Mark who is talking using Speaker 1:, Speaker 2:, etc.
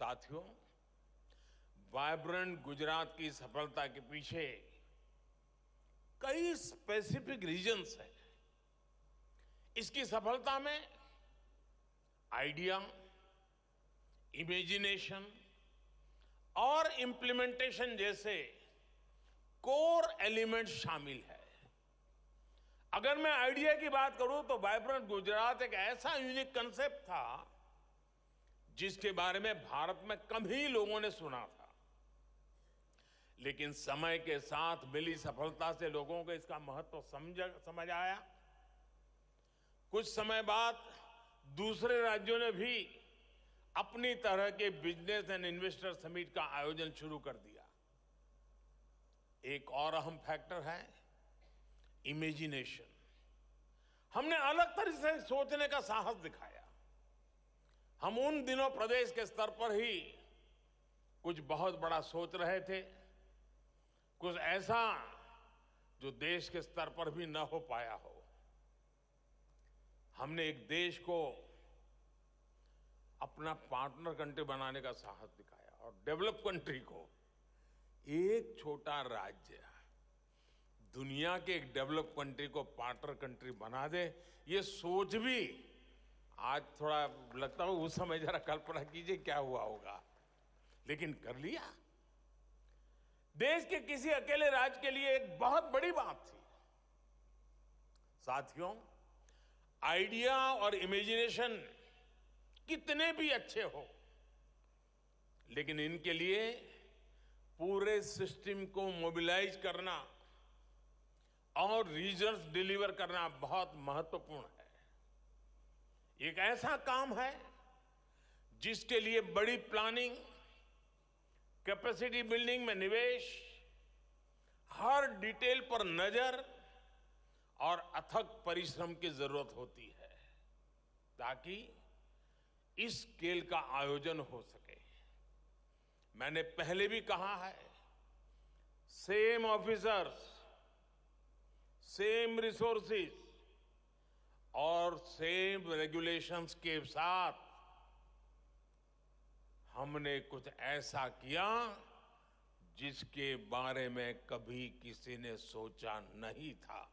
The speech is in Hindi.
Speaker 1: साथियों वाइब्रेंट गुजरात की सफलता के पीछे कई स्पेसिफिक रीजंस हैं इसकी सफलता में आइडिया इमेजिनेशन और इम्प्लीमेंटेशन जैसे कोर एलिमेंट शामिल है अगर मैं आइडिया की बात करूं तो वाइब्रेंट गुजरात एक ऐसा यूनिक कंसेप्ट था जिसके बारे में भारत में कम ही लोगों ने सुना था लेकिन समय के साथ मिली सफलता से लोगों को इसका महत्व समझ समझ आया कुछ समय बाद दूसरे राज्यों ने भी अपनी तरह के बिजनेस एंड इन्वेस्टर समिट का आयोजन शुरू कर दिया एक और अहम फैक्टर है इमेजिनेशन हमने अलग तरह से सोचने का साहस दिखाया हम उन दिनों प्रदेश के स्तर पर ही कुछ बहुत बड़ा सोच रहे थे कुछ ऐसा जो देश के स्तर पर भी न हो पाया हो हमने एक देश को अपना पार्टनर कंट्री बनाने का साहस दिखाया और डेवलप कंट्री को एक छोटा राज्य दुनिया के एक डेवलप कंट्री को पार्टनर कंट्री बना दे ये सोच भी आज थोड़ा लगता हूं उस समय जरा कल्पना कीजिए क्या हुआ होगा लेकिन कर लिया देश के किसी अकेले राज्य के लिए एक बहुत बड़ी बात थी साथियों आइडिया और इमेजिनेशन कितने भी अच्छे हो लेकिन इनके लिए पूरे सिस्टम को मोबिलाइज करना और रिजल्ट डिलीवर करना बहुत महत्वपूर्ण है एक ऐसा काम है जिसके लिए बड़ी प्लानिंग कैपेसिटी बिल्डिंग में निवेश हर डिटेल पर नजर और अथक परिश्रम की जरूरत होती है ताकि इस खेल का आयोजन हो सके मैंने पहले भी कहा है सेम ऑफिसर्स सेम रिसोर्सेज और सेम रेगुलेशंस के साथ हमने कुछ ऐसा किया जिसके बारे में कभी किसी ने सोचा नहीं था